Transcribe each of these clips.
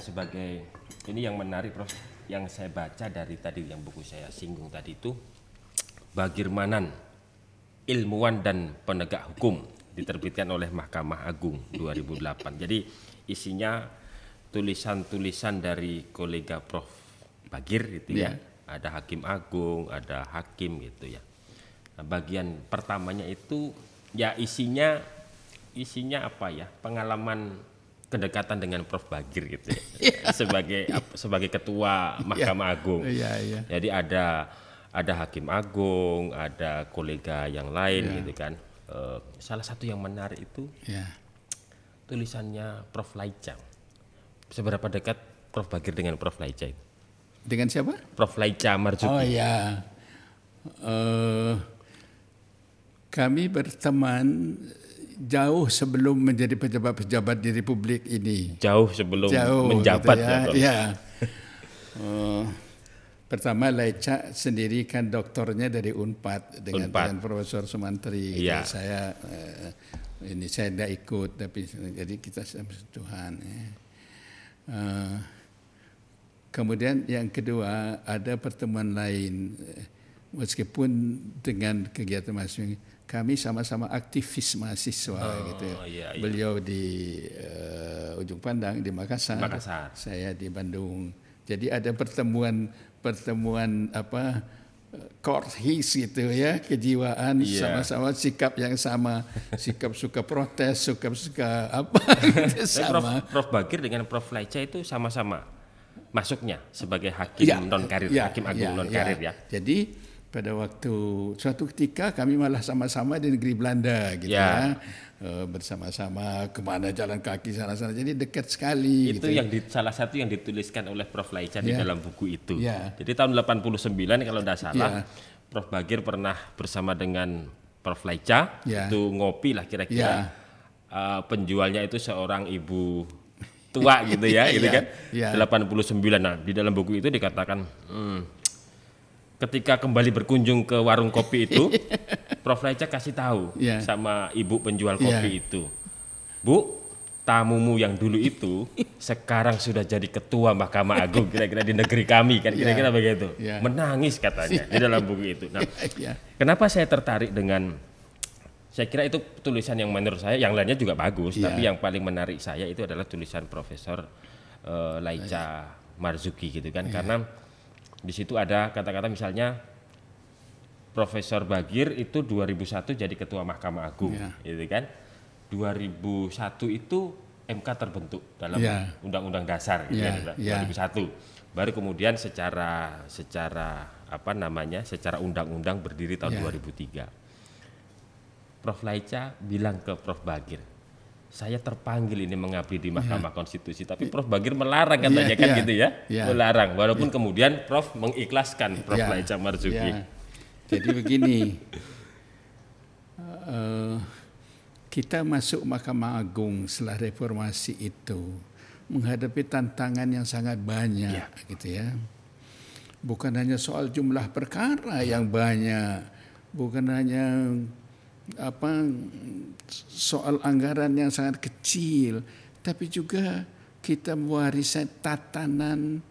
sebagai ini yang menarik Prof yang saya baca dari tadi yang buku saya singgung tadi itu Bagirmanan Ilmuwan dan Penegak Hukum diterbitkan oleh Mahkamah Agung 2008. Jadi isinya tulisan-tulisan dari kolega Prof Bagir itu ya. ya. Ada hakim agung, ada hakim gitu ya. Nah, bagian pertamanya itu ya isinya isinya apa ya? Pengalaman kedekatan dengan Prof Bagir gitu ya. Iya. sebagai sebagai ketua iya. Mahkamah Agung. Yeah, yeah. Jadi ada ada hakim agung, ada kolega yang lain yeah. gitu kan. Uh, salah satu yang menarik itu yeah. tulisannya Prof Laicang. Seberapa dekat Prof Bagir dengan Prof Laica itu? Dengan siapa? Prof Laica Marjuki. Oh iya, Uh, kami berteman jauh sebelum menjadi pejabat-pejabat di republik ini. Jauh sebelum jauh, menjabat gitu ya. ya, ya. pertama Leca sendiri kan doktornya dari Unpad dengan, Unpad. dengan Profesor Sumantri. Ya. saya eh, ini saya tidak ikut tapi jadi kita sama Tuhan. Ya. Uh, kemudian yang kedua ada pertemuan lain eh, meskipun dengan kegiatan masing-masing kami sama-sama aktivis mahasiswa oh, gitu ya. Iya, iya. Beliau di uh, Ujung Pandang di Makassar, Makassar, saya di Bandung. Jadi ada pertemuan pertemuan apa eh, korhis gitu ya, kejiwaan iya. sama-sama yeah. sikap yang sama, sikap suka protes, sikap suka apa gitu, sama. Prof, Prof Bagir dengan Prof Leca itu sama-sama masuknya sebagai hakim ya, non karir, yeah. hakim agung yeah. non iya. karir yeah. ya. Jadi pada waktu suatu ketika kami malah sama-sama di negeri Belanda gitu yeah. ya uh, bersama-sama kemana jalan kaki sana-sana jadi dekat sekali itu gitu. Ya. yang di, salah satu yang dituliskan oleh Prof Laica yeah. di ya. dalam buku itu yeah. jadi tahun 89 kalau tidak salah yeah. Prof Bagir pernah bersama dengan Prof Laica yeah. itu ngopi lah kira-kira yeah. uh, penjualnya itu seorang ibu tua gitu ya gitu yeah. kan yeah. 89 nah di dalam buku itu dikatakan hmm, ketika kembali berkunjung ke warung kopi itu, iya. Prof Reja kasih tahu yeah. sama ibu penjual kopi yeah. itu, Bu, tamumu yang dulu itu sekarang sudah jadi ketua Mahkamah Agung kira-kira di negeri kami kan iya. kira-kira yeah. begitu, yeah. menangis katanya di dalam buku itu. Nah, yeah. kenapa saya tertarik dengan saya kira itu tulisan yang menurut saya, yang lainnya juga bagus, yeah. tapi yang paling menarik saya itu adalah tulisan Profesor uh, Laica iya. Marzuki gitu kan, yeah. karena di situ ada kata-kata misalnya Profesor Bagir itu 2001 jadi ketua Mahkamah Agung, yeah. gitu kan? 2001 itu MK terbentuk dalam undang iya. Undang-Undang Dasar gitu yeah. kan? 2001. Iya. Yeah. Baru kemudian secara secara apa namanya? secara undang-undang berdiri tahun yeah. 2003. Prof Laica bilang ke Prof Bagir, saya terpanggil ini mengabdi di iya. Mahkamah yeah. Konstitusi, tapi Prof. Bagir melarang katanya yeah, kan yeah. Kan iya, gitu ya, yeah. melarang. Walaupun yeah. kemudian Prof. mengikhlaskan Prof. Yeah. Laica Marzuki. Yeah. Jadi begini, uh, kita masuk Mahkamah Agung setelah reformasi itu menghadapi tantangan yang sangat banyak, yeah. gitu ya. Bukan hanya soal jumlah perkara yang banyak, bukan hanya apa soal anggaran yang sangat kecil, tapi juga kita mewarisi tatanan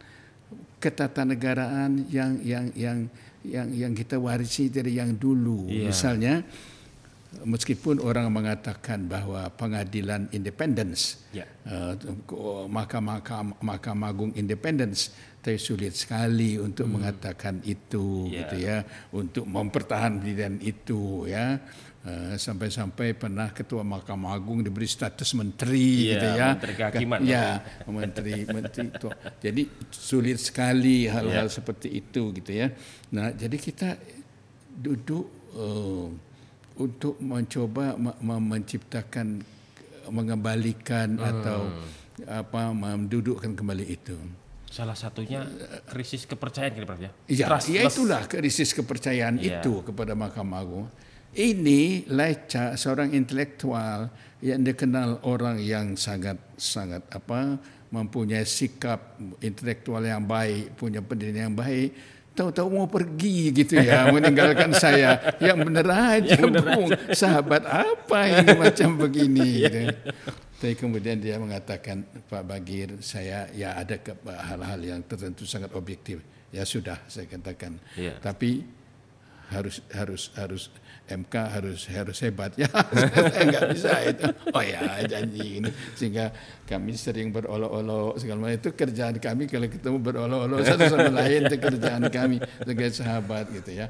ketatanegaraan yang yang yang yang yang kita warisi dari yang dulu. Yeah. Misalnya meskipun orang mengatakan bahwa pengadilan independence, yeah. Ya. uh, mahkamah mahkamah agung independence, tapi sulit sekali untuk hmm. mengatakan itu, yeah. gitu ya, untuk mempertahankan itu, ya. Eh, sampai-sampai pernah ketua Mahkamah Agung diberi status menteri ya, gitu ya. Menteri kehakiman. Ya, menteri menteri itu. Jadi sulit sekali hal-hal ya. seperti itu gitu ya. Nah, jadi kita duduk uh, untuk mencoba menciptakan mengembalikan hmm. atau apa mendudukkan kembali itu. Salah satunya krisis kepercayaan kira-kira ya? Iya, ya itulah krisis kepercayaan ya. itu kepada Mahkamah Agung ini Leca seorang intelektual yang dikenal orang yang sangat sangat apa mempunyai sikap intelektual yang baik, punya pendidikan yang baik, tahu-tahu mau pergi gitu ya meninggalkan saya yang bener aja yang bener bung aja. sahabat apa ini macam begini ya. gitu. tapi kemudian dia mengatakan Pak Bagir saya ya ada hal-hal yang tertentu sangat objektif ya sudah saya katakan ya. tapi harus harus harus MK harus harus hebat ya saya nggak bisa itu oh ya janji ini sehingga kami sering berolok-olok segala macam itu kerjaan kami kalau ketemu berolok-olok satu sama lain itu kerjaan kami sebagai sahabat gitu ya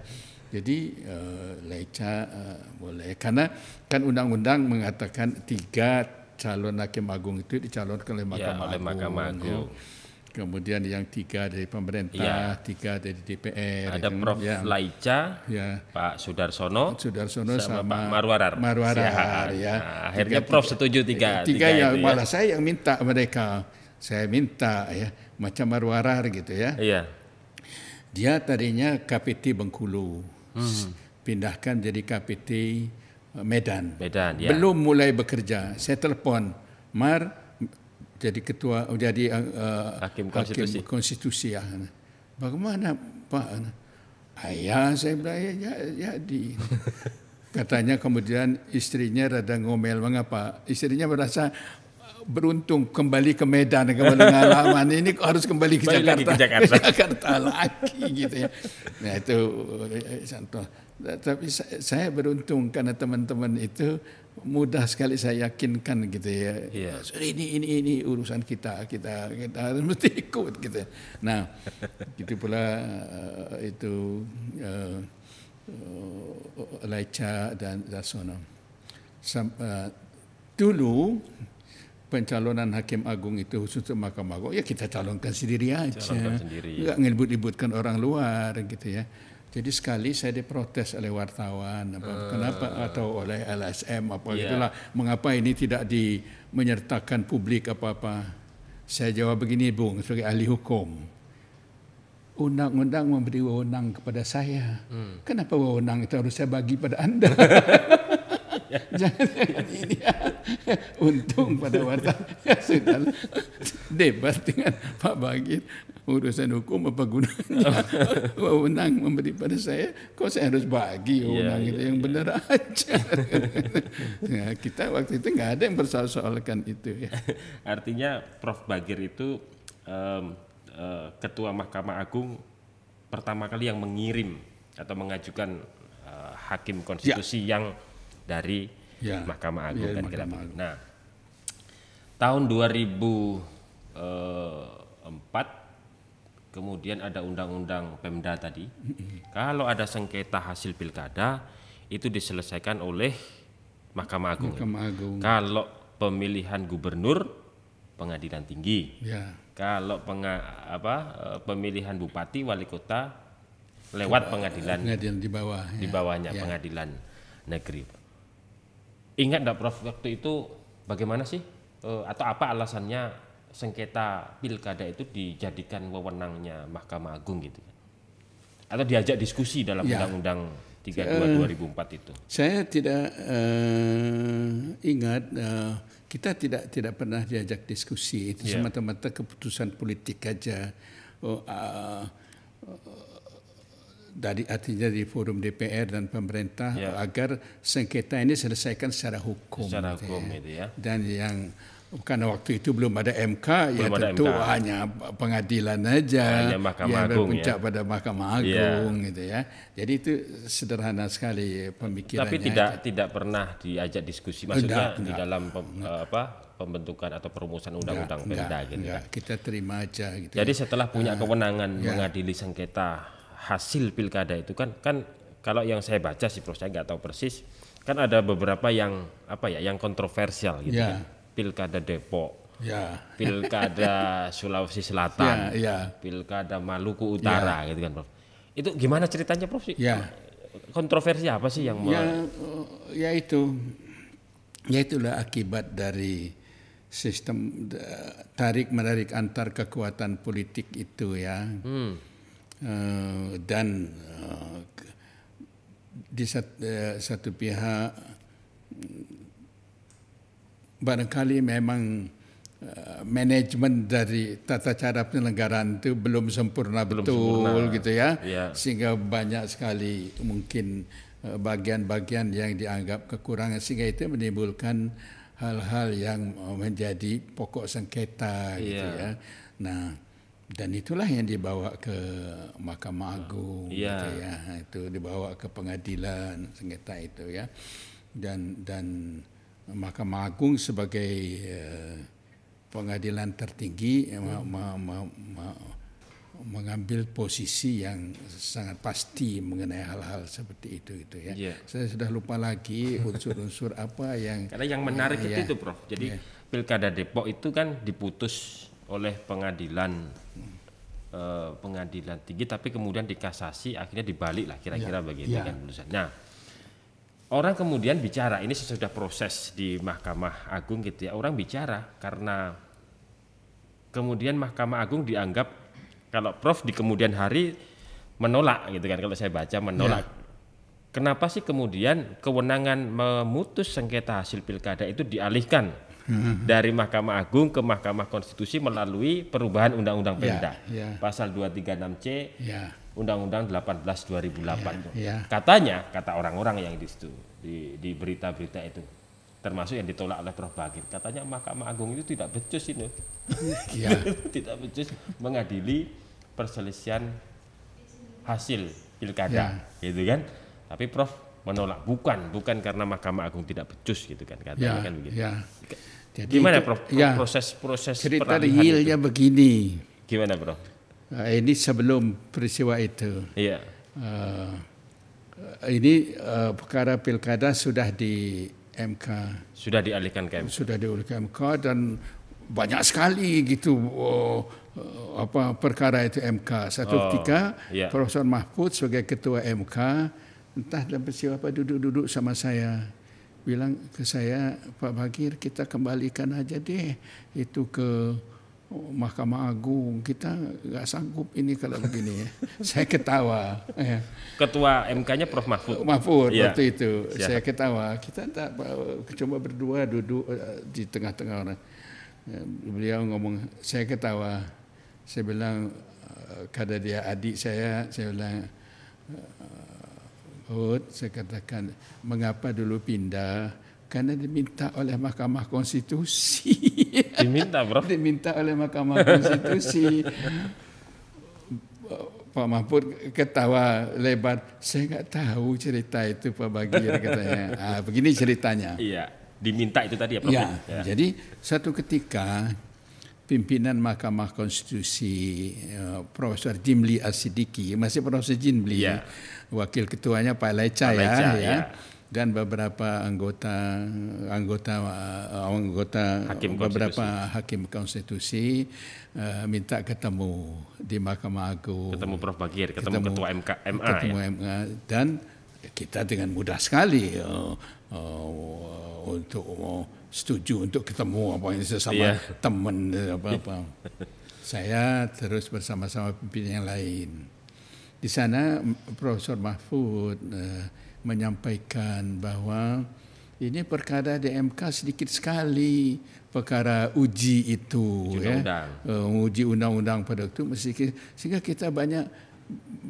jadi uh, leca uh, boleh karena kan undang-undang mengatakan tiga calon hakim agung itu dicalonkan oleh Mahkamah ya, oleh Agung. Agung kemudian yang tiga dari pemerintah, ya. tiga dari DPR. Ada yang, Prof. Yang, Laica, ya. Pak Sudarsono, Sudarsono sama, sama Pak Marwarar. Marwarar ya. Nah, akhirnya tiga, Prof setuju tiga. Tiga, tiga yang ya. malah saya yang minta mereka, saya minta ya macam Marwarar gitu ya. Iya. Dia tadinya KPT Bengkulu, hmm. pindahkan jadi KPT eh, Medan. Medan ya. Belum mulai bekerja. Saya telepon, Mar jadi ketua oh, jadi uh, hakim konstitusi. Hakim konstitusi ya. Bagaimana Pak? Ayah saya bilang ya, ya jadi. Ya, Katanya kemudian istrinya rada ngomel mengapa? Istrinya merasa beruntung kembali ke Medan kembali pengalaman ini harus kembali ke kembali Jakarta. Lagi ke Jakarta. Jakarta lagi gitu ya. Nah itu eh, contoh. Tapi saya beruntung karena teman-teman itu mudah sekali saya yakinkan gitu ya. Yeah. Iya. Ini ini ini urusan kita kita kita harus mesti ikut gitu. Nah, gitu pula uh, itu uh, eh, uh, eh, Laica dan Zasono Sam, uh, dulu pencalonan hakim agung itu khusus untuk Mahkamah Agung ya kita calonkan sendiri aja. Calonkan sendiri. Enggak ngelibut-libutkan orang luar gitu ya. Jadi sekali saya diprotes oleh wartawan apa, uh, kenapa atau oleh LSM apa yeah. itulah mengapa ini tidak di menyertakan publik apa-apa. Saya jawab begini Bung sebagai ahli hukum. Undang-undang memberi wewenang kepada saya. Hmm. Kenapa wewenang itu harus saya bagi pada anda? untung pada wartawan ya, sudah debat dengan Pak Bagir urusan hukum apa gunanya wewenang memberi pada saya kok saya harus bagi iya, wewenang iya, itu yang iya. benar aja ya, kita waktu itu nggak ada yang bersoal-soalkan itu ya artinya Prof Bagir itu eh, ketua Mahkamah Agung pertama kali yang mengirim atau mengajukan uh, hakim konstitusi ya. yang dari ya, Mahkamah iya, Agung ya, kan Mahkamah Agung. Nah, tahun 2004 eh, kemudian ada undang-undang Pemda tadi. Kalau ada sengketa hasil pilkada itu diselesaikan oleh Mahkamah Agung. Mahkamah Agung. Kalau pemilihan gubernur pengadilan tinggi. Ya. Kalau penga, apa eh, pemilihan bupati wali kota lewat pengadilan pengadilan di bawah di ya. bawahnya ya. pengadilan negeri. Ingat enggak Prof waktu itu bagaimana sih eh, atau apa alasannya sengketa pilkada itu dijadikan wewenangnya Mahkamah Agung gitu kan? Atau diajak diskusi dalam ya. Undang-Undang ya. 32 2004 itu. Saya tidak uh, ingat uh, kita tidak tidak pernah diajak diskusi itu yeah. semata-mata keputusan politik aja. Oh, uh, dari artinya di forum DPR dan pemerintah ya. agar sengketa ini selesaikan secara hukum. Secara gitu ya. hukum ya. itu ya. Dan yang karena waktu itu belum ada MK ya belum ya ada tentu MK. hanya pengadilan aja hanya yang berpuncak ya. pada Mahkamah ya. Agung ya. gitu ya. Jadi itu sederhana sekali pemikirannya. Tapi tidak itu. tidak pernah diajak diskusi maksudnya enggak, di enggak. dalam pem, eh, apa pembentukan atau perumusan undang-undang Perda gitu. Enggak. Kita terima aja gitu. Jadi setelah punya ah, kewenangan ya. mengadili sengketa hasil pilkada itu kan kan kalau yang saya baca sih Prof saya nggak tahu persis kan ada beberapa yang apa ya yang kontroversial gitu yeah. kan pilkada Depok yeah. pilkada Sulawesi Selatan yeah, yeah. pilkada Maluku Utara yeah. gitu kan Prof itu gimana ceritanya Prof sih yeah. kontroversi apa sih yang ya, ya itu ya itulah akibat dari sistem eh, tarik menarik antar kekuatan politik itu ya hmm Eh, dan eh, di eh, satu pihak mm, barangkali memang manajemen dari tata cara penyelenggaraan itu belum sempurna belum betul sempurna. gitu ya yeah. sehingga banyak sekali mungkin bagian-bagian yang dianggap kekurangan sehingga itu menimbulkan hal-hal yang menjadi pokok sengketa yeah. gitu ya, ya. nah dan itulah yang dibawa ke Mahkamah Agung ya. gitu ya itu dibawa ke pengadilan sengketa itu ya dan dan Mahkamah Agung sebagai eh, pengadilan tertinggi hmm. ma, ma, ma, mengambil posisi yang sangat pasti mengenai hal-hal seperti itu itu ya. Yeah. Saya sudah lupa lagi unsur-unsur apa yang Karena yang menarik uh, itu ya, itu Prof. Jadi yeah. Pilkada Depok itu kan diputus oleh pengadilan uh, pengadilan tinggi tapi kemudian dikasasi akhirnya dibalik lah kira-kira ya. begitu ya. kan putusan. Nah, orang kemudian bicara ini sesudah proses di Mahkamah Agung gitu ya. Orang bicara karena kemudian Mahkamah Agung dianggap kalau Prof di kemudian hari menolak gitu kan kalau saya baca menolak. Ya. Kenapa sih kemudian kewenangan memutus sengketa hasil pilkada itu dialihkan Mm-hmm. dari Mahkamah Agung ke Mahkamah Konstitusi melalui perubahan Undang-Undang ya, Pemda yeah, yeah. pasal 236C yeah. Undang-Undang 18 2008 yeah, yeah. katanya kata orang-orang yang di situ di, berita-berita itu termasuk yang ditolak oleh Prof Bagir katanya Mahkamah Agung itu tidak becus ini ya. tidak becus mengadili perselisihan hasil pilkada yeah. gitu kan tapi Prof menolak bukan bukan karena Mahkamah Agung tidak becus gitu kan katanya yeah, kan begitu. yeah. Jadi Gimana Prof? Ya, proses proses cerita realnya begini. Gimana Prof? Nah, ini sebelum peristiwa itu. Iya. Uh, ini uh, perkara pilkada sudah di MK. Sudah dialihkan ke MK. Sudah dialihkan ke MK dan banyak sekali gitu eh, apa perkara itu MK. Satu oh, ketika yeah. Profesor Mahfud sebagai ketua MK entah dalam peristiwa apa duduk-duduk sama saya bilang ke saya, Pak Bagir kita kembalikan aja deh itu ke Mahkamah Agung kita nggak sanggup ini kalau begini ya. saya ketawa. Ya. Ketua MK-nya Prof Mahfud. Mahfud ya. waktu itu ya. saya ketawa. Kita tak coba berdua duduk eh, di tengah-tengah orang. Ya, beliau ngomong saya ketawa. Saya bilang eh, kada dia adik saya. Saya bilang eh, Hud, saya katakan mengapa dulu pindah? Karena diminta oleh Mahkamah Konstitusi. Diminta, Prof. diminta oleh Mahkamah Konstitusi. Pak Mahfud ketawa lebar. Saya nggak tahu cerita itu Pak Bagir katanya. Ah, begini ceritanya. Iya, diminta itu tadi ya Prof. Ya, ya. Jadi satu ketika pimpinan Mahkamah Konstitusi uh, Profesor Jimli Asidiki masih Profesor Jimli ya. wakil ketuanya Pak Leca, ya, ya, ya. dan beberapa anggota anggota uh, anggota hakim beberapa konstitusi. hakim konstitusi uh, minta ketemu di Mahkamah Agung ketemu Prof Bagir ketemu, ketemu ketua MK, MA ya. ketemu ya? MA dan kita dengan mudah sekali uh, uh, untuk uh, setuju untuk ketemu apa sesama yeah. teman apa iya. apa. saya terus bersama-sama pimpinan yang lain. Di sana Profesor Mahfud uh, menyampaikan bahwa ini perkara di MK sedikit sekali perkara uji itu uji ya. Undang. Eh, uji undang-undang pada waktu mesti sehingga kita banyak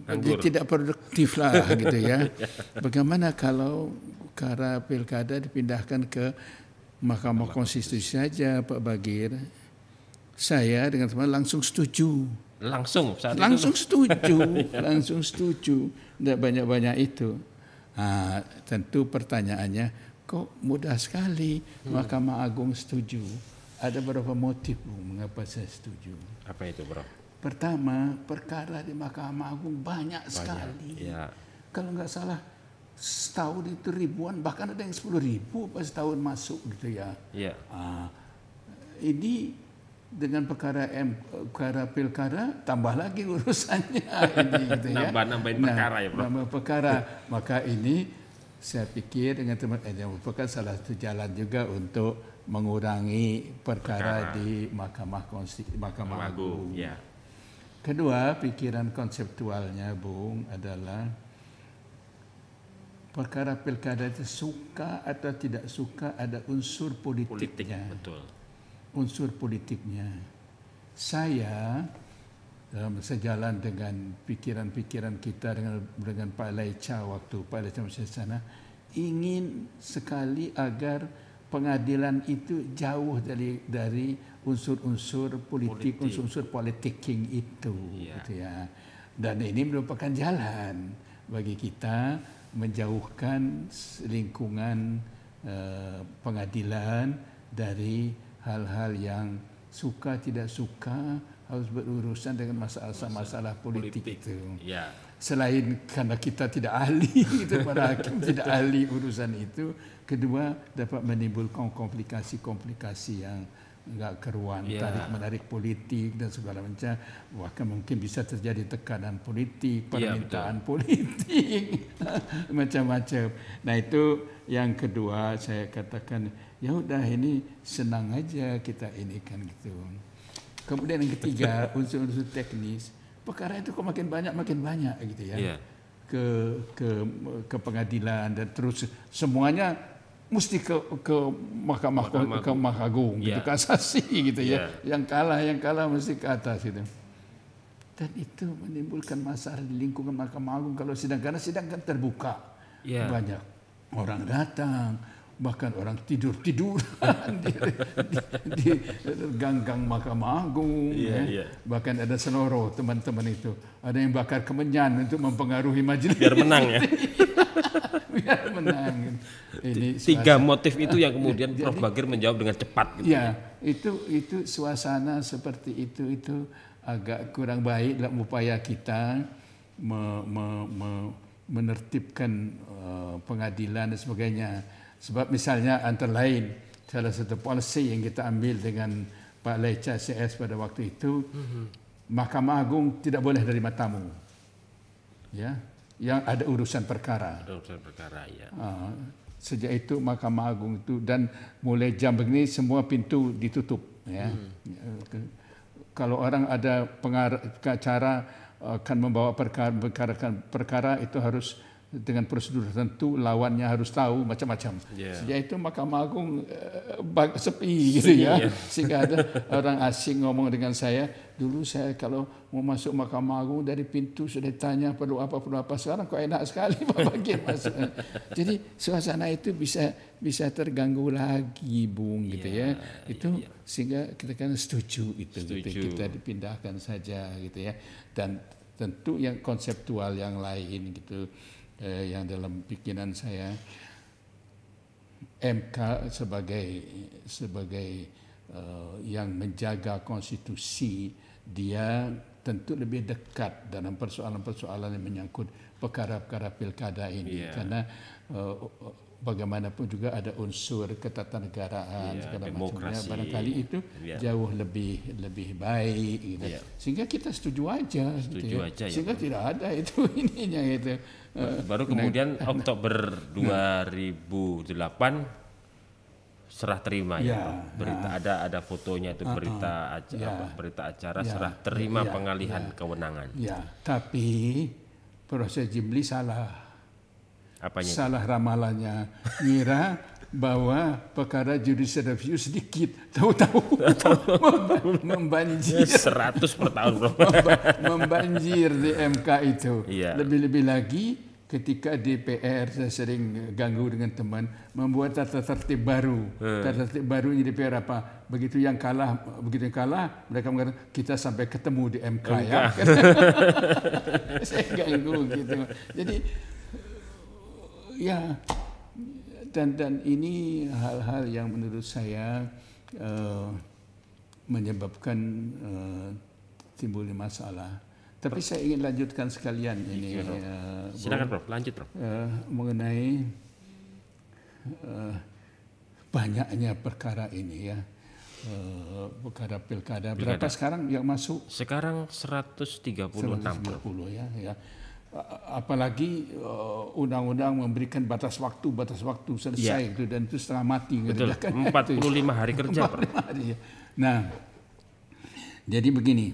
Anggur. tidak produktif lah gitu ya. Bagaimana kalau perkara pilkada dipindahkan ke Mahkamah Konstitusi saja Pak Bagir. Saya dengan teman langsung setuju. Langsung saat langsung itu. setuju, iya. langsung setuju. Tidak banyak-banyak itu. Nah, tentu pertanyaannya kok mudah sekali hmm. Mahkamah Agung setuju. Ada beberapa motif mengapa saya setuju. Apa itu, Bro? Pertama, perkara di Mahkamah Agung banyak, banyak sekali. Ya. Kalau nggak salah setahun itu ribuan bahkan ada yang sepuluh ribu pas setahun masuk gitu ya. Yeah. Iya. Uh, ini dengan perkara M, perkara pilkada tambah lagi urusannya ini gitu ya. Nambah nambahin nah, perkara ya Nambah perkara maka ini saya pikir dengan teman ini eh, merupakan salah satu jalan juga untuk mengurangi perkara, perkara. di Mahkamah Konstitusi Mahkamah Agung. Agung. Iya. Kedua pikiran konseptualnya Bung adalah perkara pilkada itu suka atau tidak suka ada unsur politiknya. Politik, betul. Unsur politiknya. Saya dalam sejalan dengan pikiran-pikiran kita dengan dengan Pak Laica waktu Pak Laica masih sana ingin sekali agar pengadilan itu jauh dari dari unsur-unsur politik, unsur-unsur politik. politicking itu, yeah. gitu ya. Dan ini merupakan jalan bagi kita menjauhkan lingkungan eh, pengadilan dari hal-hal yang suka tidak suka harus berurusan dengan masalah-masalah politik, politik itu. Ya. Selain karena kita tidak ahli, itu para hakim tidak ahli urusan itu. Kedua dapat menimbulkan komplikasi-komplikasi yang nggak keruan yeah. tarik menarik politik dan segala macam bahkan mungkin bisa terjadi tekanan politik iya, permintaan yeah, politik macam-macam nah itu yang kedua saya katakan ya udah ini senang aja kita ini kan gitu kemudian yang ketiga unsur-unsur teknis perkara itu kok makin banyak makin banyak gitu ya yeah. ke ke ke pengadilan dan terus semuanya mesti ke ke mahkamah Mahkamah ke Mahkamah Agung iya. gitu, kasasi gitu ya. Iya. Yang kalah yang kalah mesti ke atas gitu. Dan itu menimbulkan masalah di lingkungan Mahkamah Agung kalau sidang karena sidang kan terbuka. Yeah. Banyak orang datang, bahkan orang tidur tiduran di, di, di gang-gang Mahkamah Agung yeah, ya. yeah. bahkan ada senoro teman-teman itu ada yang bakar kemenyan untuk mempengaruhi majelis biar menang ya biar menang gitu ini tiga motif itu yang kemudian Jadi, Prof Bagir menjawab dengan cepat gitu. Ya, itu itu suasana seperti itu itu agak kurang baik dalam upaya kita me, me, me, menertibkan eh, pengadilan dan sebagainya. Sebab misalnya antara lain salah satu polisi yang kita ambil dengan Pak Lecha CS pada waktu itu mm-hmm. Mahkamah Agung tidak boleh dari matamu. Ya, yang ada urusan perkara. Ada urusan perkara ya. Ah, Sejak itu Mahkamah Agung itu dan mulai jam begini semua pintu ditutup. Ya. Hmm. Ya, kalau orang ada pengacara eh, akan membawa perkara, perkara, perkara itu harus dengan prosedur tertentu lawannya harus tahu macam-macam. Yeah. Sejak itu Mahkamah Agung uh, sepi gitu ya. Yeah. Sehingga ada orang asing ngomong dengan saya, dulu saya kalau mau masuk Mahkamah Agung dari pintu sudah ditanya perlu apa perlu apa. Sekarang kok enak sekali Pak Bagir Jadi suasana itu bisa bisa terganggu lagi Bung gitu iya, ya. Iya, itu yeah. sehingga kita kan setuju itu gitu. setuju. gitu. Kita dipindahkan saja gitu ya. Dan tentu yang konseptual yang lain gitu eh, yang dalam pikiran saya MK sebagai sebagai uh, yang menjaga konstitusi dia tentu lebih dekat dalam persoalan-persoalan yang menyangkut perkara-perkara pilkada ini yeah. karena uh, bagaimanapun juga ada unsur ketatanegaraan yeah, segala macamnya barangkali itu yeah. jauh lebih lebih baik gitu. yeah. sehingga kita setuju aja gitu setuju gitu, aja ya, sehingga ya. tidak ada itu ininya itu Baru nah. kemudian nah, Oktober nah. 2008 serah terima ya, ya, ya. berita nah. ada ada fotonya itu berita uh, acara ya, berita acara ya, serah terima ya, pengalihan ya, kewenangan. Ya, tapi proses Jimli salah. Apanya? Salah itu? ramalannya. Ngira bahwa perkara judicial review sedikit, tahu-tahu membanjir. 100 ya, per tahun, Bro. membanjir di MK itu. lebih iya. Lebih-lebih lagi ketika DPR saya sering ganggu dengan teman membuat tata tertib baru. Hmm. Tata tertib baru di DPR apa? Begitu yang kalah, begitu yang kalah mereka mengatakan kita sampai ketemu di MK, MK. ya. saya ganggu gitu. Jadi ya dan dan ini hal-hal yang menurut saya uh, menyebabkan uh, timbulnya masalah. Tapi saya ingin lanjutkan sekalian ini. Ya, Prof. Uh, Silakan Prof, lanjut Prof. Uh, mengenai uh, banyaknya perkara ini ya. Uh, perkara pilkada. Berapa sekarang yang masuk? Sekarang 136. 130 ya, ya apalagi undang eh, undang-undang memberikan batas waktu batas waktu selesai ya. gitu dan itu setengah mati gitu Betul. Kan? 45 hari kerja 45 hari. Ya. Nah, jadi begini.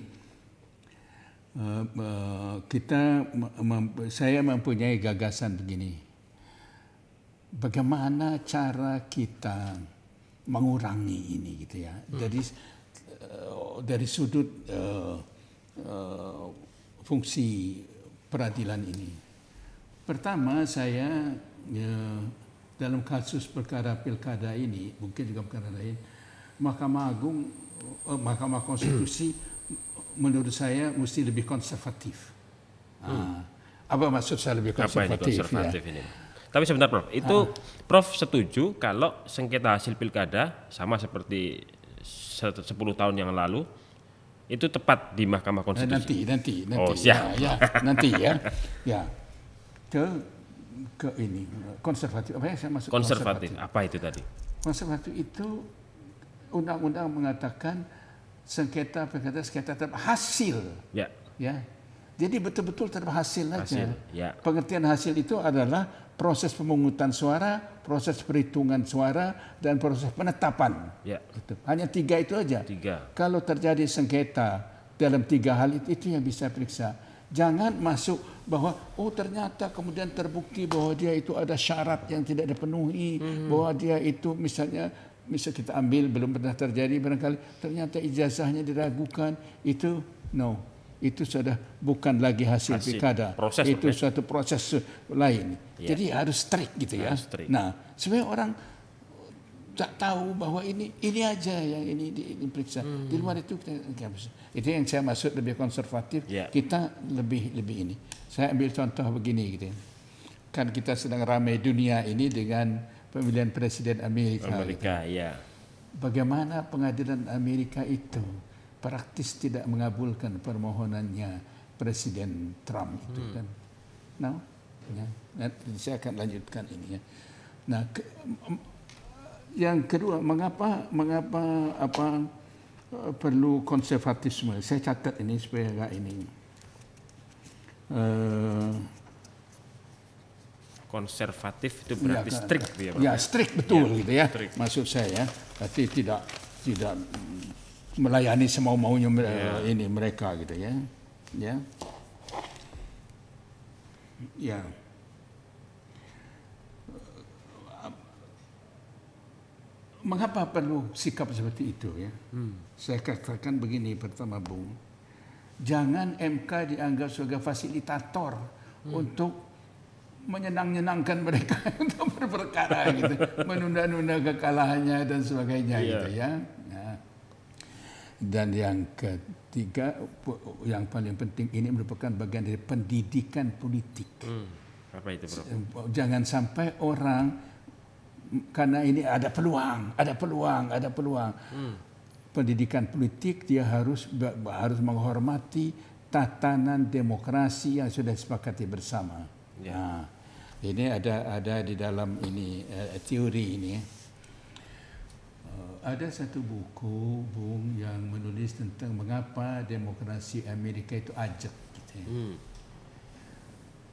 Uh, uh, kita mem saya mempunyai gagasan begini. Bagaimana cara kita mengurangi ini gitu ya. Hmm. Dari uh, dari sudut uh, uh, fungsi peradilan ini. Pertama saya ya, dalam kasus perkara pilkada ini, mungkin juga perkara lain, Mahkamah Agung, eh, Mahkamah Konstitusi menurut saya mesti lebih konservatif. Hmm. Apa maksud saya lebih konservatif? Apa ini konservatif ya? ini? Tapi sebentar Prof, itu ah. Prof setuju kalau sengketa hasil pilkada sama seperti 10 tahun yang lalu itu tepat di Mahkamah Konstitusi. Nanti, nanti, nanti. Oh, siap. Ya, ya nanti ya. Ya. Ke ke ini konservatif. Apa ya saya masuk konservatif. konservatif. Apa itu tadi? Konservatif itu undang-undang mengatakan sengketa perkara, sengketa terhadap hasil. Ya. Ya. Jadi betul-betul terhasil, saja. hasil aja. Ya. Pengertian hasil itu adalah proses pemungutan suara, proses perhitungan suara, dan proses penetapan. Ya. Gitu. Hanya tiga itu aja. Tiga. Kalau terjadi sengketa dalam tiga hal itu, itu yang bisa periksa. Jangan masuk bahwa oh ternyata kemudian terbukti bahwa dia itu ada syarat yang tidak dipenuhi, hmm. bahwa dia itu misalnya bisa kita ambil belum pernah terjadi barangkali ternyata ijazahnya diragukan itu no itu sudah bukan lagi hasil, pilkada, itu proses. suatu proses lain. Ya. Jadi harus strict gitu ya. Harus Nah, sebenarnya orang tak tahu bahwa ini ini aja yang ini diperiksa. Hmm. Di luar itu kita Itu yang saya maksud lebih konservatif. ya. Kita lebih lebih ini. Saya ambil contoh begini gitu. Ya. Kan kita sedang ramai dunia ini dengan pemilihan presiden Amerika. Amerika, gitu. ya. Bagaimana pengadilan Amerika itu? praktis tidak mengabulkan permohonannya Presiden Trump itu hmm. kan. Nah, ya, nah, saya akan lanjutkan ini ya. Nah, ke, yang kedua, mengapa mengapa apa eh, perlu konservatisme? Saya catat ini supaya enggak ini. Uh, konservatif itu iya, berarti ya, strict ya Ya, strict betul ya, gitu ya. Strict. Maksud saya, ya berarti tidak tidak melayani semau maunya yeah. Ya. ini mereka gitu ya ya ya mengapa perlu sikap seperti itu ya hmm. saya katakan begini pertama bung jangan MK dianggap sebagai fasilitator hmm. untuk menyenang-nyenangkan mereka untuk berperkara gitu menunda-nunda kekalahannya dan sebagainya yeah. gitu ya nah, dan yang ketiga, yang paling penting ini merupakan bagian dari pendidikan politik. Hmm. Apa itu, Prof? Jangan sampai orang karena ini ada peluang, ada peluang, ada peluang. Hmm. Pendidikan politik dia harus harus menghormati tatanan demokrasi yang sudah disepakati bersama. Ya. Nah, ini ada ada di dalam ini uh, teori ini ada satu buku Bung yang menulis tentang mengapa demokrasi Amerika itu ajak gitu ya. Hmm.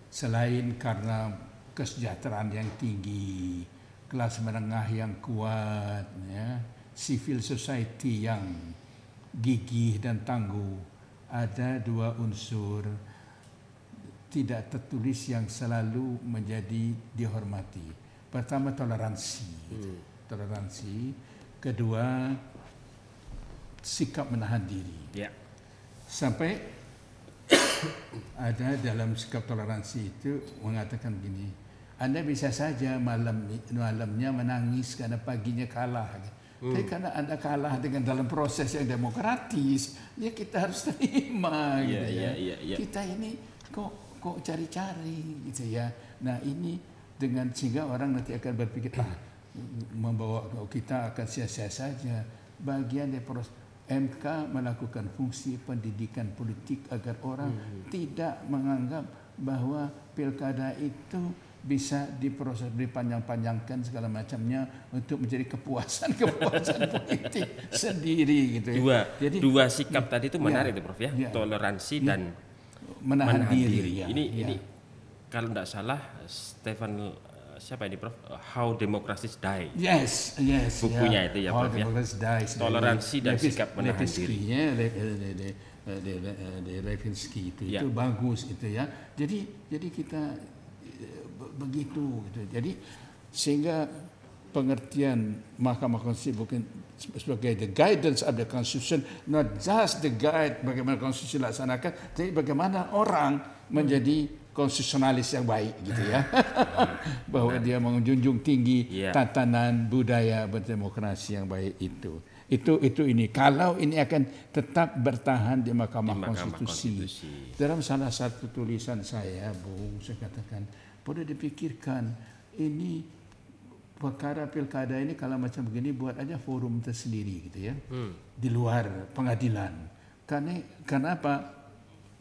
Selain karena kesejahteraan yang tinggi, kelas menengah yang kuat ya, civil society yang gigih dan tangguh, ada dua unsur tidak tertulis yang selalu menjadi dihormati. Pertama toleransi. Gitu. Hmm. Toleransi kedua sikap menahan diri. Ya. Sampai ada dalam sikap toleransi itu mengatakan begini, Anda bisa saja malam malamnya menangis karena paginya kalah. Hmm. Tapi karena Anda kalah dengan dalam proses yang demokratis, ya kita harus terima Ya, gitu ya. Ya, ya, ya. Kita ini kok kok cari-cari gitu ya. Nah, ini dengan sehingga orang nanti akan berpikir, ah, membawa kita akan sia-sia saja. Bagian dari proses MK melakukan fungsi pendidikan politik agar orang hmm. tidak menganggap bahwa pilkada itu bisa diproses dipanjang-panjangkan segala macamnya untuk menjadi kepuasan-kepuasan politik sendiri gitu ya. Dua, Jadi dua sikap ya, tadi itu ya, menarik ya, itu Prof ya, ya toleransi ya, dan menahan, menahan diri. diri. Ya, ini ya. ini kalau tidak salah Stefan Eh, siapa ini Prof? Eh, How Democracies Die. Yes, yes. Bukunya yeah. itu ya How Prof. ya. Dies. Toleransi dan Levis, sikap menahan diri. Ya, de Levinsky itu, ya. itu bagus itu ya. Jadi jadi kita eh, begitu gitu. Jadi sehingga pengertian Mahkamah Konstitusi bukan sebagai the guidance of the constitution, not just the guide bagaimana konstitusi dilaksanakan, tapi bagaimana orang menjadi konstitusionalis yang baik gitu ya. Bahwa dia menjunjung tinggi iya. tatanan budaya berdemokrasi yang baik itu. Itu itu ini kalau ini akan tetap bertahan di Mahkamah, di Konstitusi. Konstitusi. Dalam salah satu tulisan saya, Bung, saya katakan Boleh dipikirkan ini perkara pilkada ini kalau macam begini buat aja forum tersendiri gitu ya. Hmm. Di luar pengadilan. Karena kenapa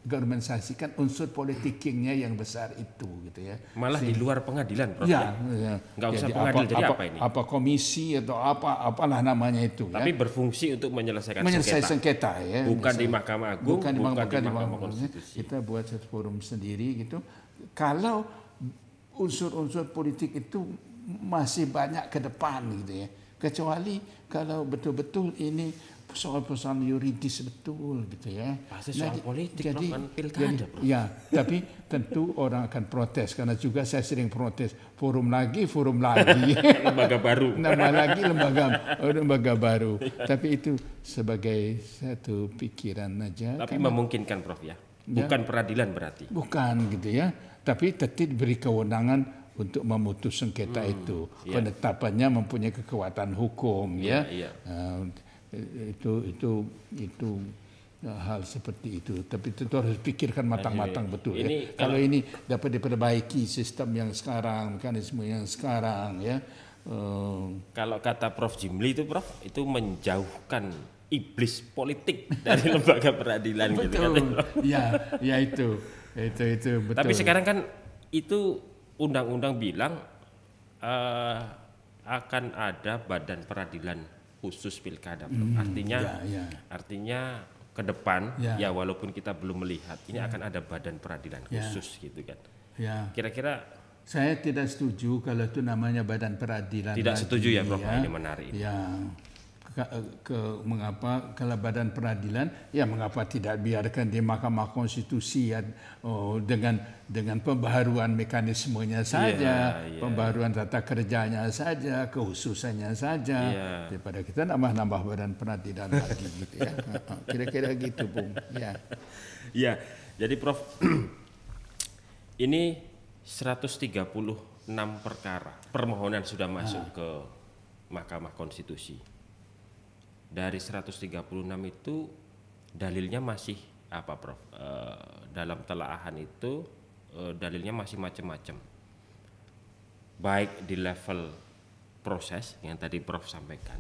Garmentasikan unsur politikingnya yang besar itu gitu ya. Malah Sehingga, di luar pengadilan Prof. Ya, ya. Gak ya, usah jadi pengadilan apa, jadi apa, apa ini? Apa komisi atau apa apalah namanya itu ya. Tapi ya. berfungsi untuk menyelesaikan menyelesaikan sengketa, sengketa ya. Bukan Misalnya, di Mahkamah Agung, bukan, bukan, bukan di Mahkamah Konstitusi. Kita buat satu forum sendiri gitu. Kalau unsur-unsur politik itu masih banyak ke depan gitu ya. Kecuali kalau betul-betul ini soal persoalan yuridis betul gitu ya. Pasti soal nah, politik, jadi, pilkada. Jadi, ya, tapi tentu orang akan protes karena juga saya sering protes forum lagi, forum lagi. lembaga baru. Nama lagi lembaga oh, lembaga baru. tapi itu sebagai satu pikiran aja. Tapi karena, memungkinkan Prof ya. ya. Bukan ya, peradilan berarti. Bukan gitu ya. Tapi tetap beri kewenangan untuk memutus sengketa hmm, itu. Iya. Penetapannya mempunyai kekuatan hukum iya, ya. Uh, itu itu itu eh, hal seperti itu. Tapi tentu harus pikirkan matang-matang betul ya. ini, ya. Kalau ini dapat diperbaiki sistem yang sekarang, mekanisme yang sekarang ya. Um, kalau kata Prof Jimli itu Prof itu menjauhkan iblis politik dari lembaga peradilan betul. gitu kan. ya ya itu. Itu itu betul. Tapi sekarang kan itu undang-undang bilang uh, akan ada badan peradilan khusus pilkada. Hmm, artinya ya, ya. artinya ke depan ya. ya walaupun kita belum melihat ini ya. akan ada badan peradilan ya. khusus ya. gitu kan. Ya. Kira-kira saya tidak setuju kalau itu namanya badan peradilan. Tidak lagi. setuju ya Prof. Ya. Ini menarik. Ya ke, ke mengapa kalau badan peradilan ya mengapa tidak biarkan di Mahkamah Konstitusi ya oh, dengan dengan pembaharuan mekanismenya saja yeah, yeah. pembaharuan tata kerjanya saja kehususannya saja yeah. daripada kita nambah-nambah badan peradilan lagi gitu ya oh, kira-kira gitu Bung ya ya jadi Prof ini 136 perkara permohonan sudah masuk ah. ke Mahkamah Konstitusi dari 136 itu dalilnya masih apa Prof? E, dalam telaahan itu e, dalilnya masih macam-macam. Baik di level proses yang tadi Prof sampaikan.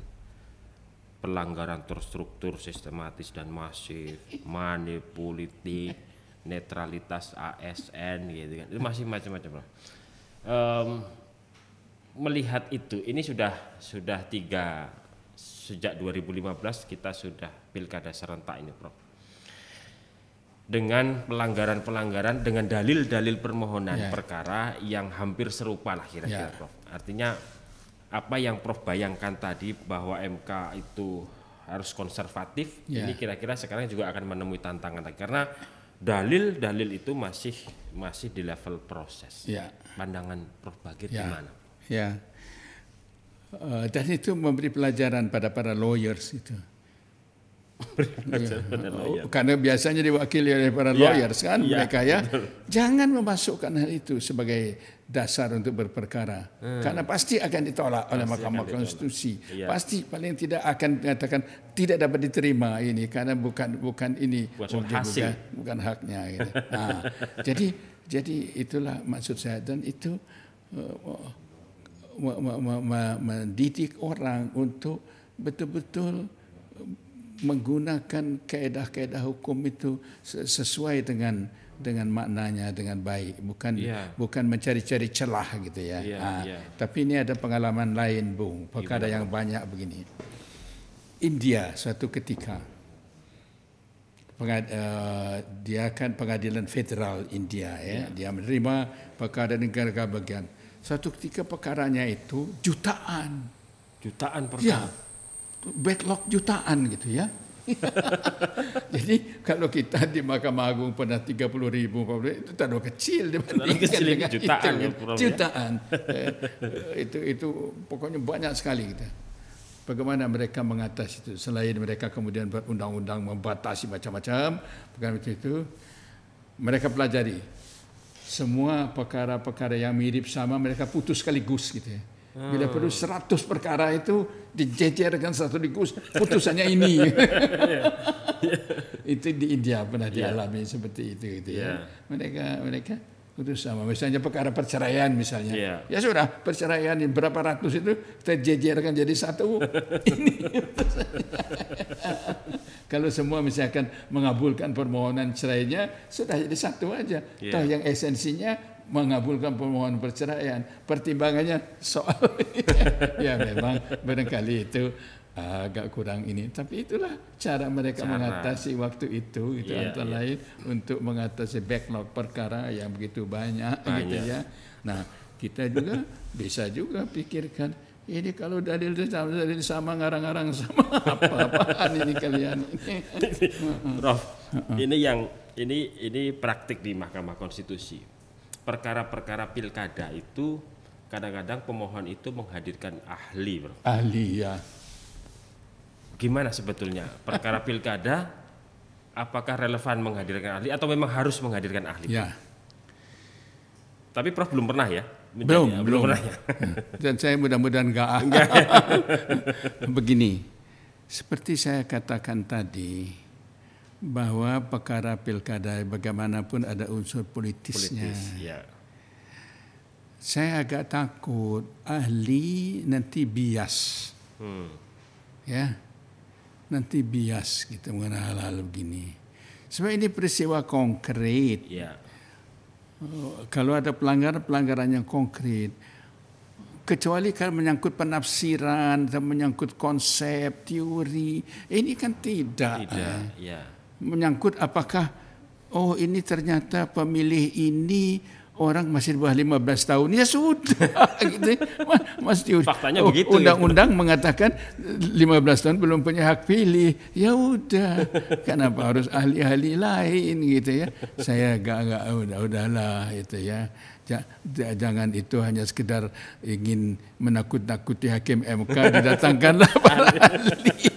Pelanggaran terstruktur, sistematis dan masif, manipulatif, netralitas ASN gitu kan. Itu masih macam-macam, Prof. Um, melihat itu ini sudah sudah tiga sejak 2015 kita sudah pilkada serentak ini Prof. Dengan pelanggaran-pelanggaran dengan dalil-dalil permohonan yeah. perkara yang hampir serupa lah kira-kira yeah. Prof. Artinya apa yang Prof bayangkan tadi bahwa MK itu harus konservatif yeah. ini kira-kira sekarang juga akan menemui tantangan lagi karena dalil-dalil itu masih masih di level proses. Yeah. Pandangan Prof Bagir yeah. gimana? Ya. Eh, dan itu memberi pelajaran pada para lawyers itu. ya, karena biasanya diwakili oleh para ya, lawyers kan ya, mereka ya. Betul. Jangan memasukkan hal itu sebagai dasar untuk berperkara. Hmm. Karena pasti akan ditolak pasti oleh Mahkamah Konstitusi. Ya. Pasti paling tidak akan mengatakan tidak dapat diterima ini karena bukan bukan ini bukan oh, hasil. bukan, bukan haknya gitu. nah, jadi jadi itulah maksud saya dan itu uh, mendidik orang untuk betul-betul menggunakan kaedah-kaedah hukum itu sesuai dengan dengan maknanya dengan baik bukan yeah. bukan mencari-cari celah gitu ya yeah, ha. yeah. tapi ini ada pengalaman lain bung perkara yang banyak begini India suatu ketika pengad, uh, dia akan pengadilan federal India ya yeah. dia menerima perkara negara bagian Satu ketika perkaranya itu jutaan. Jutaan perkara. Ya, backlog jutaan gitu ya. Jadi kalau kita di Mahkamah Agung pernah 30 ribu, itu tanda kecil dibandingkan kecil, dengan jutaan, itu. Ya, ya. jutaan. Ya. itu itu pokoknya banyak sekali kita. Gitu. Bagaimana mereka mengatasi itu? Selain mereka kemudian berundang undang-undang membatasi macam-macam, bukan itu, itu mereka pelajari semua perkara-perkara yang mirip sama mereka putus sekaligus gitu ya. Bila ah. perlu seratus perkara itu dijejerkan satu digus, putusannya ini. Iya. itu di India pernah yeah. dialami seperti itu gitu ya. Iya. Mereka mereka putus sama misalnya perkara perceraian misalnya. Yeah. Ya sudah perceraian berapa ratus itu terjejerkan jadi satu ini. Kalau semua misalkan mengabulkan permohonan cerainya, sudah jadi satu aja. Yeah. Toh yang esensinya mengabulkan permohonan perceraian. Pertimbangannya soal ya memang barangkali itu ah, agak kurang ini tapi itulah cara mereka cara. mengatasi waktu itu itu yeah, antara yeah. lain untuk mengatasi backlog perkara yang begitu banyak, gitu banyak. gitu ya. Nah, kita juga bisa juga pikirkan ini kalau dalil dalil sama ngarang-ngarang sama apa apaan ini kalian ini. Prof, ini yang ini ini praktik di Mahkamah Konstitusi. Perkara-perkara pilkada itu kadang-kadang pemohon itu menghadirkan ahli, prof. Ahli ya. Gimana sebetulnya perkara pilkada apakah relevan menghadirkan ahli atau memang harus menghadirkan ahli? Ya. Tapi Prof belum pernah ya Menjadi, belum, ya, belum. Hmm. Dan saya mudah-mudahan enggak. enggak. Begini, seperti saya katakan tadi, bahwa perkara pilkada bagaimanapun ada unsur politisnya. Politis, ya. Saya agak takut ahli nanti bias, hmm. ya, nanti bias kita gitu mengenal hal-hal begini. Sebab ini peristiwa konkret. Yeah kalau ada pelanggaran pelanggaran yang konkret kecuali kalau menyangkut penafsiran dan menyangkut konsep teori ini kan tidak, tidak eh. ya. menyangkut apakah oh ini ternyata pemilih ini orang masih di bawah 15 tahun ya sudah gitu. Masih faktanya undang oh, begitu. Ya. Undang-undang lima mengatakan 15 tahun belum punya hak pilih. Ya udah. Kenapa harus ahli-ahli lain gitu ya. Saya gak gak oh, udah udahlah itu ya. Jangan itu hanya sekedar ingin menakut-nakuti hakim MK didatangkanlah para ahli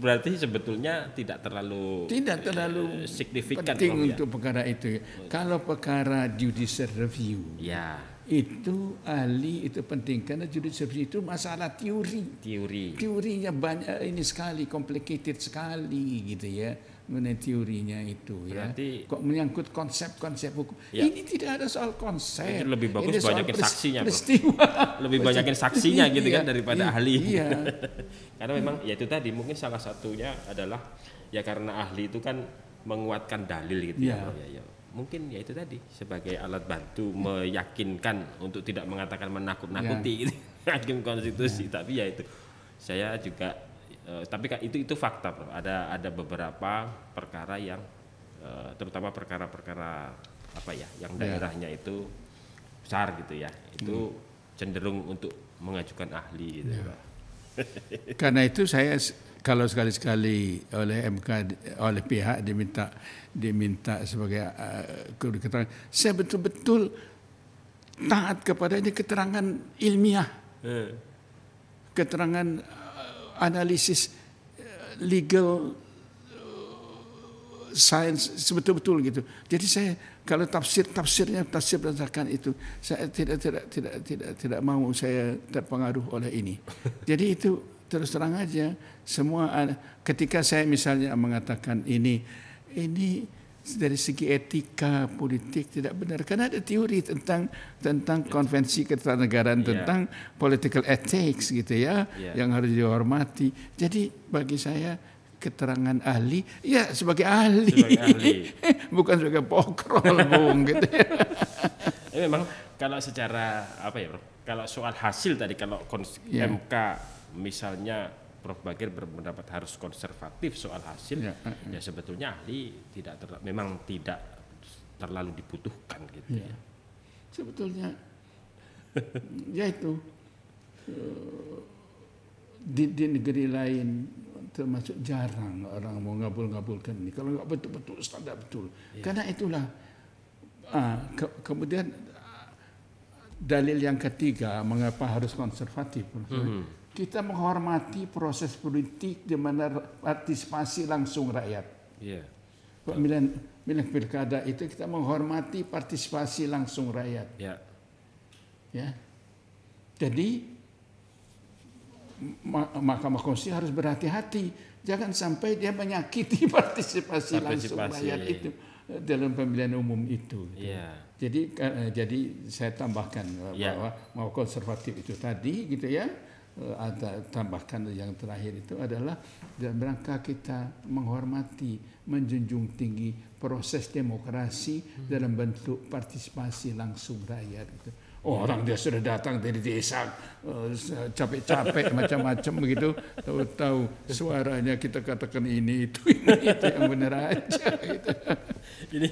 berarti sebetulnya tidak terlalu tidak eh, terlalu signifikan penting ya? untuk perkara itu. Kalau perkara judicial review, ya. itu ahli itu penting karena judicial review itu masalah teori. Teori. Teorinya banyak ini sekali, complicated sekali gitu ya mengenai teorinya itu ya. Berarti, ya. Kok menyangkut konsep-konsep hukum. Ya. Ini tidak ada soal konsep. lebih bagus Ini banyakin saksinya, peristiwa. Lebih banyakin saksinya gitu kan iya, kan daripada iya, ahli. Iya. karena memang ya itu tadi mungkin salah satunya adalah ya karena ahli itu kan menguatkan dalil gitu ya. Iya. ya, ya. Mungkin ya itu tadi sebagai alat bantu meyakinkan untuk tidak mengatakan menakut-nakuti ya. hakim konstitusi, tapi ya itu saya juga uh, tapi itu itu fakta bro. ada ada beberapa perkara yang uh, terutama perkara-perkara apa ya yang ya. daerahnya yeah. itu besar gitu ya itu hmm. cenderung untuk mengajukan ahli gitu yeah. karena itu saya kalau sekali-sekali oleh MK oleh pihak diminta diminta sebagai uh, keterangan saya betul-betul taat kepada ini keterangan ilmiah hmm. keterangan analisis eh, legal eh, science sebetul-betul gitu. Jadi saya kalau tafsir tafsirnya tafsir berdasarkan itu saya tidak tidak tidak tidak tidak mahu saya terpengaruh oleh ini. Jadi itu terus terang aja semua ketika saya misalnya mengatakan ini ini dari segi etika politik tidak benar karena ada teori tentang tentang konvensi ketatanegaraan yeah. tentang political ethics gitu ya yeah. yang harus dihormati. Jadi bagi saya keterangan ahli ya sebagai ahli, sebagai ahli. bukan sebagai pokrol bung gitu. Ya. Ini memang kalau secara apa ya bro? Kalau soal hasil tadi kalau yeah. MK misalnya Prof Bagir berpendapat harus konservatif soal hasil ya, eh, eh. ya sebetulnya ahli tidak terla, memang tidak terlalu dibutuhkan gitu ya. ya. Sebetulnya yaitu eh, di, di negeri lain termasuk jarang orang mau ngabul-ngabulkan ini kalau nggak betul-betul standar betul ya. karena itulah uh, ke, kemudian uh, dalil yang ketiga mengapa harus konservatif mm -hmm kita menghormati proses politik di mana partisipasi langsung rakyat. Yeah. Pemilihan pemilihan pilkada itu kita menghormati partisipasi langsung rakyat. Yeah. Ya. Jadi Mahkamah Konstitusi harus berhati-hati, jangan sampai dia menyakiti partisipasi, partisipasi langsung rakyat iya. itu dalam pemilihan umum itu. Yeah. Jadi eh, jadi saya tambahkan yeah. Ya. bahwa mau konservatif itu tadi gitu ya Eh, ada tambahkan yang terakhir itu adalah dalam rangka kita menghormati, menjunjung tinggi proses demokrasi dalam bentuk partisipasi langsung rakyat. Gitu. Oh, ya. orang dia sudah datang dari desa eh, capek-capek macam-macam begitu, tahu-tahu suaranya kita katakan ini itu ini itu yang benar aja. Gitu. Ini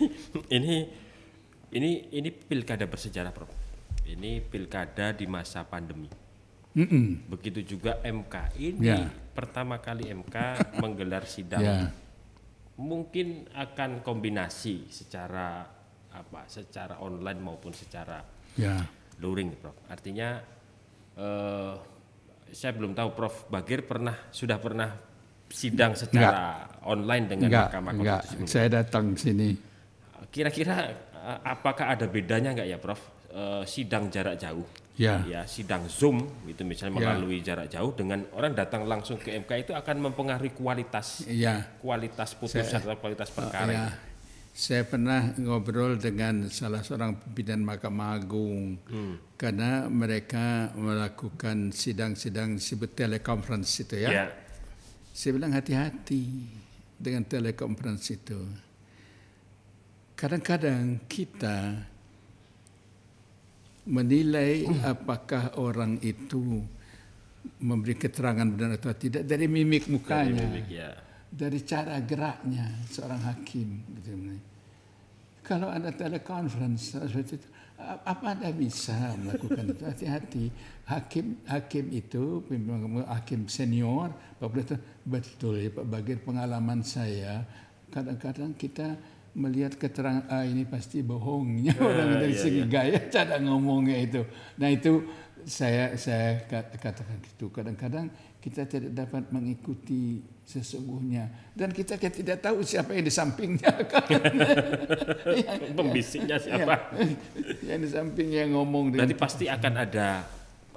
ini ini ini pilkada bersejarah, Prof. Ini pilkada di masa pandemi Mm -mm. Begitu juga MK ini yeah. pertama kali MK menggelar sidang. Yeah. Mungkin akan kombinasi secara apa? Secara online maupun secara yeah. luring, Prof. Artinya uh, saya belum tahu Prof Bagir pernah sudah pernah sidang secara enggak. online dengan enggak, Mahkamah enggak. Konstitusi. Saya datang sini. Kira-kira eh, apakah ada bedanya enggak ya, Prof? Eh, sidang jarak jauh, ya. ya sidang zoom itu misalnya ya. melalui jarak jauh dengan orang datang langsung ke MK itu akan mempengaruhi kualitas ya. kualitas putusan saya, atau kualitas oh, perkara. Ya. Saya pernah ngobrol dengan salah seorang pimpinan Mahkamah Agung hmm. karena mereka melakukan sidang-sidang sebut telekonferensi itu ya. ya. Saya bilang hati-hati dengan telekonferensi itu. Kadang-kadang kita menilai apakah orang itu memberi keterangan benar atau tidak dari mimik mukanya, dari, mimik, ya. dari cara geraknya seorang hakim. Gitu. Kalau anda telekonferensi seperti itu, apa anda bisa melakukan itu? Hati-hati, hakim hakim itu hakim senior, Pak betul ya Pak Bagir pengalaman saya, kadang-kadang kita melihat keterangan ah, ini pasti bohongnya uh, orang dari iya, segi iya. gaya cara ngomongnya itu. Nah itu saya saya katakan gitu. Kadang-kadang kita tidak dapat mengikuti sesungguhnya dan kita kan tidak tahu siapa yang di sampingnya kan. Pembisiknya iya. siapa? yang, di samping yang ngomong. Nanti pasti akan ada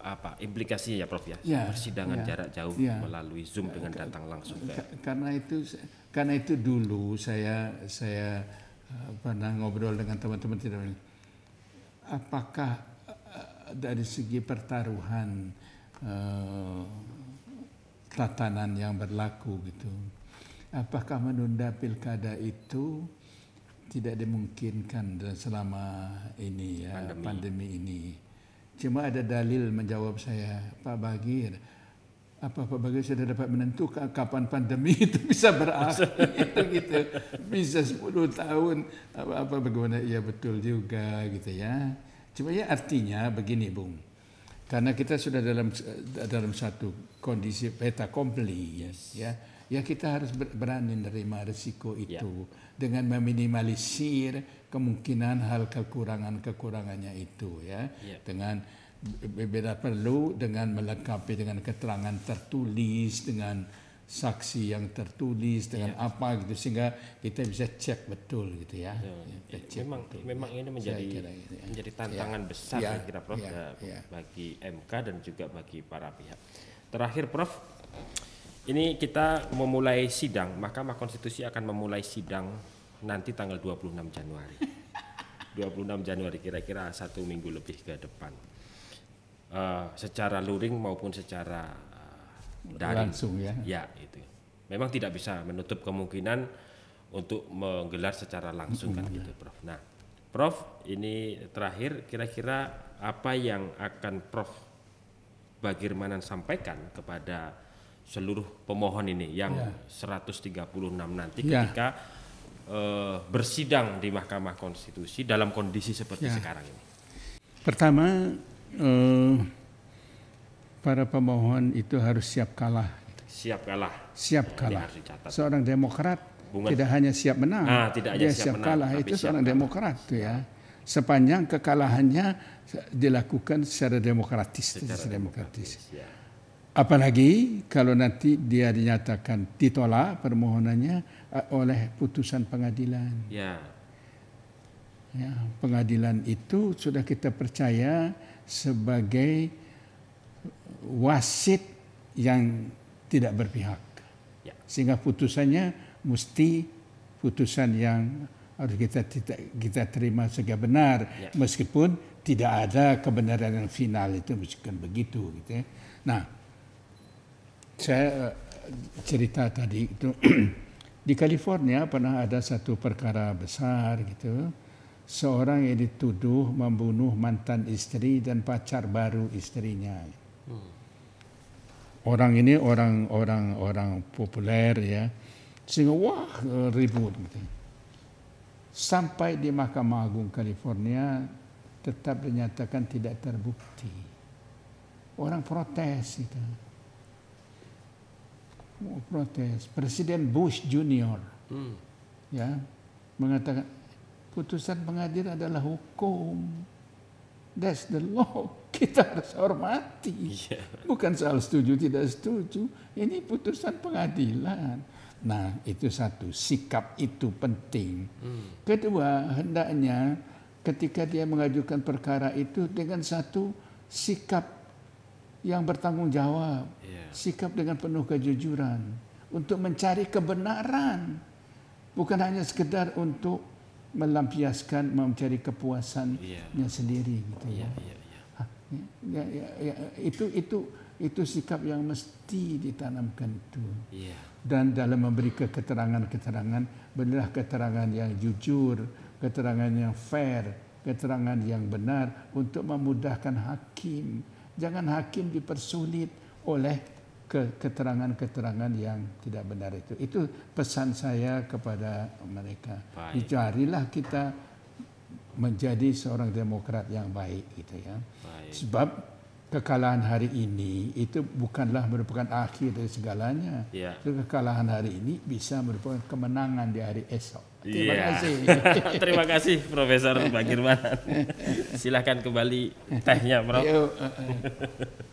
apa implikasinya ya Prof ya, ya persidangan ya, jarak jauh ya. melalui Zoom dengan datang langsung ke karena itu karena itu dulu saya saya pernah ngobrol dengan teman-teman tidak apakah eh, dari segi pertaruhan eh, tatanan yang berlaku gitu apakah menunda pilkada itu tidak dimungkinkan selama ini ya pandemi, pandemi ini Cuma ada dalil menjawab saya, Pak Bagir Apa Pak Bagi sudah dapat menentukan kapan pandemi itu bisa berakhir? gitu, Bisa 10 tahun, apa-apa bagaimana? Ya betul juga gitu ya. Cuma ya artinya begini Bung. Karena kita sudah dalam dalam satu kondisi peta kompli yes. ya. Ya kita harus berani menerima risiko ya. itu yeah. dengan meminimalisir kemungkinan hal kekurangan-kekurangannya itu ya yeah. dengan berbeda perlu dengan melengkapi dengan keterangan tertulis dengan saksi yang tertulis dengan yeah. apa gitu sehingga kita bisa cek betul gitu ya. ya iya, cek memang betul. memang ini menjadi kira, ya. menjadi iya. tantangan yeah. besar yeah. kira Prof iya, ya, bagi MK dan juga bagi para pihak. Terakhir Prof ini kita memulai sidang, Mahkamah Konstitusi akan memulai sidang nanti tanggal 26 Januari. 26 Januari kira-kira satu minggu lebih ke depan. Uh, secara luring maupun secara uh, daring. Langsung ya. Ya, itu. Memang tidak bisa menutup kemungkinan untuk menggelar secara langsung kan gitu, ya. Prof. Nah, Prof, ini terakhir kira-kira apa yang akan Prof Bagirmanan sampaikan kepada seluruh pemohon ini yang ya. 136 nanti ya. ketika Eh, bersidang di Mahkamah Konstitusi dalam kondisi seperti ya. sekarang ini? Pertama, eh, para pemohon itu harus siap kalah. Siap kalah. Siap kalah. Seorang demokrat Bunga. tidak hanya siap menang, nah, tidak dia siap, siap menang, kalah itu siap seorang kalah. demokrat tuh ya. Sepanjang kekalahannya dilakukan secara demokratis, secara, secara demokratis. demokratis. Ya Apalagi kalau nanti dia dinyatakan ditolak permohonannya eh, oleh putusan pengadilan. Ya. ya pengadilan itu sudah kita percaya sebagai wasit yang tidak berpihak. Ya. Sehingga putusannya mesti putusan yang harus kita kita, kita terima sebagai benar ya. meskipun tidak ada kebenaran yang final itu meskipun begitu gitu ya. Nah, saya eh, cerita tadi itu di California pernah ada satu perkara besar gitu. Seorang yang dituduh membunuh mantan istri dan pacar baru istrinya. Hmm. Orang ini orang-orang orang populer ya. Sehingga wah ribut gitu. Sampai di Mahkamah Agung California tetap dinyatakan tidak terbukti. Orang protes gitu protes Presiden Bush Junior hmm. ya mengatakan putusan pengadilan adalah hukum that's the law kita harus hormati yeah. bukan soal setuju tidak setuju ini putusan pengadilan nah itu satu sikap itu penting hmm. kedua hendaknya ketika dia mengajukan perkara itu dengan satu sikap yang bertanggung jawab, yeah. sikap dengan penuh kejujuran untuk mencari kebenaran, bukan hanya sekedar untuk melampiaskan mencari kepuasannya yeah. sendiri gitu ya. Yeah, yeah, iya. Hah, ya, ya, ya, ya. Itu itu itu sikap yang mesti ditanamkan itu. Yeah. Dan dalam memberi keterangan-keterangan, benarlah keterangan yang jujur, keterangan yang fair, keterangan yang benar untuk memudahkan hakim Jangan hakim dipersulit oleh keterangan-keterangan yang tidak benar itu. Itu pesan saya kepada mereka. Dicarilah kita menjadi seorang demokrat yang baik gitu ya. Baik. Sebab kekalahan hari ini itu bukanlah merupakan akhir dari segalanya. Yeah. Kekalahan hari ini bisa merupakan kemenangan di hari esok. Terima yeah. kasih. Terima kasih Profesor Bagirman. Silahkan kembali tehnya, Prof. Uh, uh.